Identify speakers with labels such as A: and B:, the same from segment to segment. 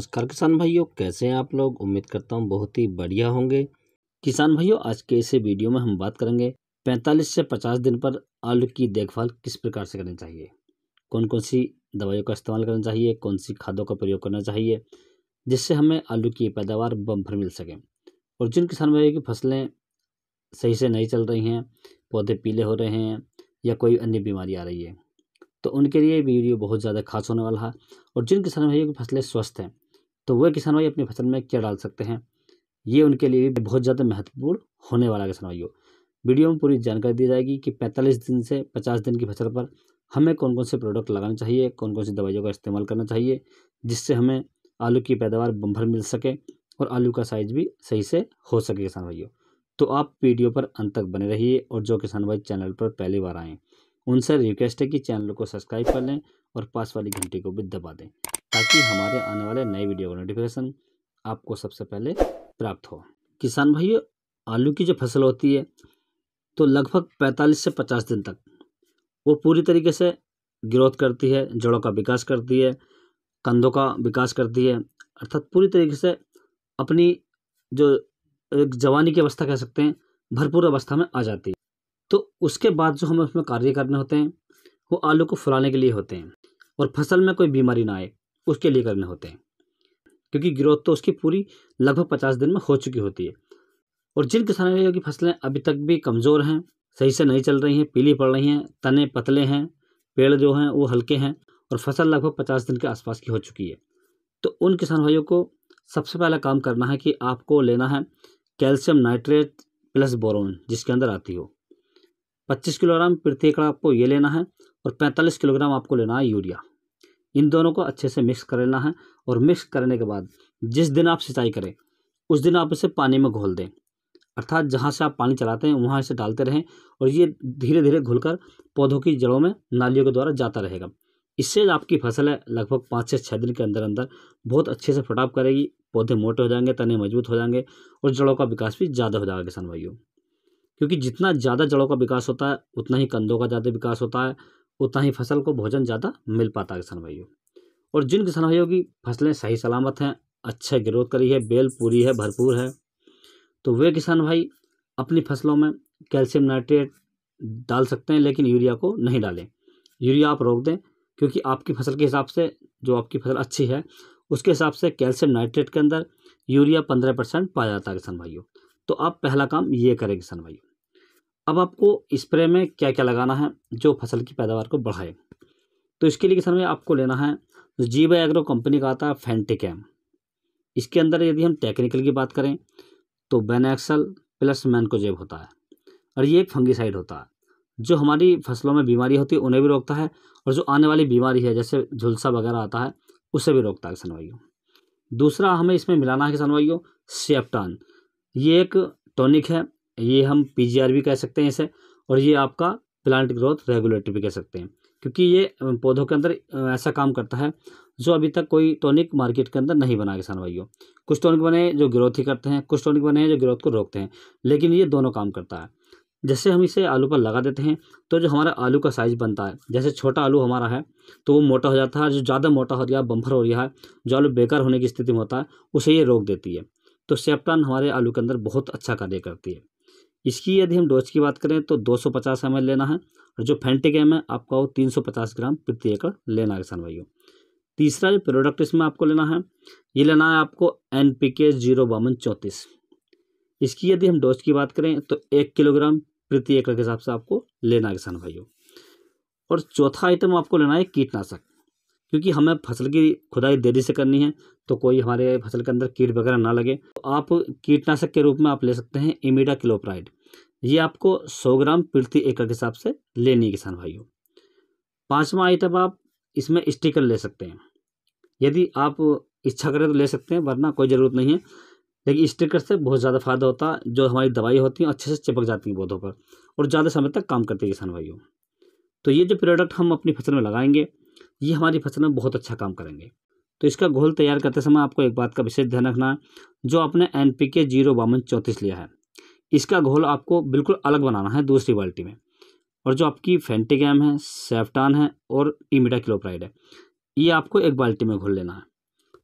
A: नमस्कार किसान भाइयों कैसे हैं आप लोग उम्मीद करता हूँ बहुत ही बढ़िया होंगे किसान भाइयों आज के इस वीडियो में हम बात करेंगे 45 से 50 दिन पर आलू की देखभाल किस प्रकार से करनी चाहिए कौन कौन सी दवाइयों का इस्तेमाल करना चाहिए कौन सी खादों का प्रयोग करना चाहिए जिससे हमें आलू की पैदावार भर मिल सके और जिन किसान भाइयों की फसलें सही से नहीं चल रही हैं पौधे पीले हो रहे हैं या कोई अन्य बीमारी आ रही है तो उनके लिए वीडियो बहुत ज़्यादा खास होने वाला है और जिन किसान भाइयों की फसलें स्वस्थ हैं तो वह किसान भाई अपनी फसल में क्या डाल सकते हैं ये उनके लिए भी बहुत ज़्यादा महत्वपूर्ण होने वाला किसान भाइयों वीडियो में पूरी जानकारी दी जाएगी कि 45 दिन से 50 दिन की फसल पर हमें कौन कौन से प्रोडक्ट लगाना चाहिए कौन कौन सी दवाइयों का इस्तेमाल करना चाहिए जिससे हमें आलू की पैदावार बम्भर मिल सके और आलू का साइज भी सही से हो सके किसान भाइयों तो आप वीडियो पर अंत तक बने रहिए और जो किसान भाई चैनल पर पहली बार आएँ उनसे रिक्वेस्ट है कि चैनल को सब्सक्राइब कर लें और पास वाली घंटी को भी दबा दें ताकि हमारे आने वाले नए वीडियो का नोटिफिकेशन आपको सबसे पहले प्राप्त हो किसान भाइयों आलू की जो फसल होती है तो लगभग 45 से 50 दिन तक वो पूरी तरीके से ग्रोथ करती है जड़ों का विकास करती है कंधों का विकास करती है अर्थात पूरी तरीके से अपनी जो एक जवानी की अवस्था कह सकते हैं भरपूर अवस्था में आ जाती है तो उसके बाद जो हमें उसमें कार्य करने होते हैं वो आलू को फुलाने के लिए होते हैं और फसल में कोई बीमारी ना आए उसके लिए करने होते हैं क्योंकि ग्रोथ तो उसकी पूरी लगभग पचास दिन में हो चुकी होती है और जिन किसानों की फसलें अभी तक भी कमज़ोर हैं सही से नहीं चल रही हैं पीली पड़ रही हैं तने पतले हैं पेड़ जो हैं वो हल्के हैं और फसल लगभग पचास दिन के आसपास की हो चुकी है तो उन किसान भाइयों को सबसे पहला काम करना है कि आपको लेना है कैल्शियम नाइट्रेट प्लस बोरोन जिसके अंदर आती हो 25 किलोग्राम प्रति एकड़ आपको ये लेना है और 45 किलोग्राम आपको लेना है यूरिया इन दोनों को अच्छे से मिक्स कर लेना है और मिक्स करने के बाद जिस दिन आप सिंचाई करें उस दिन आप इसे पानी में घोल दें अर्थात जहाँ से आप पानी चलाते हैं वहाँ इसे डालते रहें और ये धीरे धीरे घुलकर पौधों की जड़ों में नालियों के द्वारा जाता रहेगा इससे आपकी फसल है लगभग पाँच से छः दिन के अंदर अंदर बहुत अच्छे से फटाप करेगी पौधे मोटे हो जाएंगे तने मजबूत हो जाएंगे और जड़ों का विकास भी ज़्यादा हो जाएगा किसान भाइयों क्योंकि जितना ज़्यादा जड़ों का विकास होता है उतना ही कंधों का ज़्यादा विकास होता है उतना ही फसल को भोजन ज़्यादा मिल पाता है किसान भाइयों और जिन किसान भाइयों की फसलें सही सलामत हैं अच्छे ग्रोथ करी है बेल पूरी है भरपूर है तो वे किसान भाई अपनी फसलों में कैल्शियम नाइट्रेट डाल सकते हैं लेकिन यूरिया को नहीं डालें यूरिया आप रोक दें क्योंकि आपकी फसल के हिसाब से जो आपकी फसल अच्छी है उसके हिसाब से कैल्शियम नाइट्रेट के अंदर यूरिया पंद्रह परसेंट पाया जाता है किसान भाइयों तो आप पहला काम ये करें किसान भाइयों अब आपको स्प्रे में क्या क्या लगाना है जो फसल की पैदावार को बढ़ाए तो इसके लिए किसान में आपको लेना है जीव एग्रो कंपनी का आता है फैंटिकैम इसके अंदर यदि हम टेक्निकल की बात करें तो बेनेक्सल प्लस मैनकोजेब होता है और ये एक फंगिसाइड होता है जो हमारी फसलों में बीमारी होती है उन्हें भी रोकता है और जो आने वाली बीमारी है जैसे झुलसा वगैरह आता है उसे भी रोकता है किसान भाइयों दूसरा हमें इसमें मिलाना है किसान भाइयों सेप्टान ये एक टॉनिक है ये हम पी भी कह सकते हैं इसे और ये आपका प्लांट ग्रोथ रेगुलेटर भी कह सकते हैं क्योंकि ये पौधों के अंदर ऐसा काम करता है जो अभी तक कोई टॉनिक मार्केट के अंदर नहीं बना किसान भाइयों कुछ टॉनिक बने जो ग्रोथ ही करते हैं कुछ टॉनिक बने हैं जो ग्रोथ को रोकते हैं लेकिन ये दोनों काम करता है जैसे हम इसे आलू पर लगा देते हैं तो जो हमारा आलू का साइज़ बनता है जैसे छोटा आलू हमारा है तो वो मोटा हो जाता है जो ज़्यादा मोटा हो गया बम्फर हो रहा है जो आलू बेकार होने की स्थिति में होता है उसे ये रोक देती है तो सेप्टान हमारे आलू के अंदर बहुत अच्छा कार्य करती है इसकी यदि हम डोज की बात करें तो 250 एल लेना है और जो एम है आपका वो 350 ग्राम प्रति एकड़ लेना है किसान भाइयों तीसरा जो प्रोडक्ट इसमें आपको लेना है ये लेना है आपको एन पी के जीरो बावन चौंतीस इसकी यदि हम डोज की बात करें तो एक किलोग्राम प्रति एकड़ के हिसाब से आपको लेना है किसान भाइयों और चौथा आइटम आपको लेना है कीटनाशक क्योंकि हमें फसल की खुदाई देरी से करनी है तो कोई हमारे फसल के अंदर कीट वगैरह ना लगे तो आप कीटनाशक के रूप में आप ले सकते हैं इमिडा क्लोप्राइड ये आपको 100 ग्राम प्रति एकड़ के हिसाब से लेनी है किसान भाइयों पांचवा आइटम आप इसमें स्टिकर ले सकते हैं यदि आप इच्छा करें तो ले सकते हैं वरना कोई ज़रूरत नहीं है लेकिन स्टिकर से बहुत ज़्यादा फायदा होता है जो हमारी दवाई होती है अच्छे से चिपक जाती है पौधों पर और ज़्यादा समय तक काम करती है किसान भाइयों तो ये जो प्रोडक्ट हम अपनी फसल में लगाएंगे ये हमारी फसल में बहुत अच्छा काम करेंगे तो इसका घोल तैयार करते समय आपको एक बात का विशेष ध्यान रखना है जो आपने एन पी के जीरो बावन चौंतीस लिया है इसका घोल आपको बिल्कुल अलग बनाना है दूसरी बाल्टी में और जो आपकी फेंटिगैम है सेफ्टान है और इमिडा क्लोप्राइड है ये आपको एक बाल्टी में घोल लेना है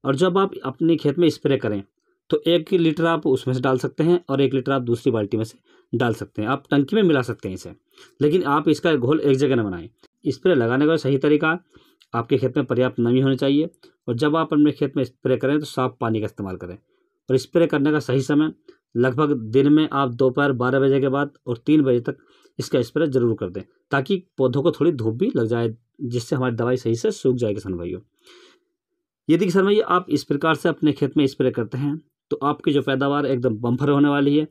A: और जब आप अपने खेत में स्प्रे करें तो एक लीटर आप उसमें से डाल सकते हैं और एक लीटर आप दूसरी बाल्टी में से डाल सकते हैं आप टंकी में मिला सकते हैं इसे लेकिन आप इसका घोल एक जगह न बनाएं स्प्रे लगाने का सही तरीका आपके खेत में पर्याप्त नमी होनी चाहिए और जब आप अपने खेत में स्प्रे करें तो साफ पानी का इस्तेमाल करें और स्प्रे करने का सही समय लगभग दिन में आप दोपहर बारह बजे के बाद और तीन बजे तक इसका स्प्रे ज़रूर कर दें ताकि पौधों को थोड़ी धूप भी लग जाए जिससे हमारी दवाई सही से सूख जाए किसान भाइयों यदि किसान भाई आप इस प्रकार से अपने खेत में स्प्रे करते हैं तो आपकी जो पैदावार एकदम बम्फर होने वाली है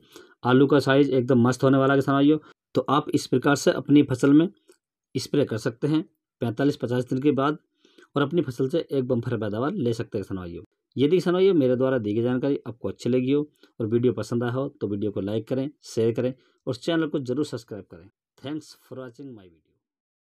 A: आलू का साइज एकदम मस्त होने वाला किसान भाइयों तो आप इस प्रकार से अपनी फसल में स्प्रे कर सकते हैं पैंतालीस पचास दिन के बाद और अपनी फसल से एक बम्फर पैदावार ले सकते हैं किसान यदि किसान भाइयों मेरे द्वारा दी गई जानकारी आपको अच्छी लगी हो और वीडियो पसंद आया हो तो वीडियो को लाइक करें शेयर करें और चैनल को जरूर सब्सक्राइब करें thanks for watching my video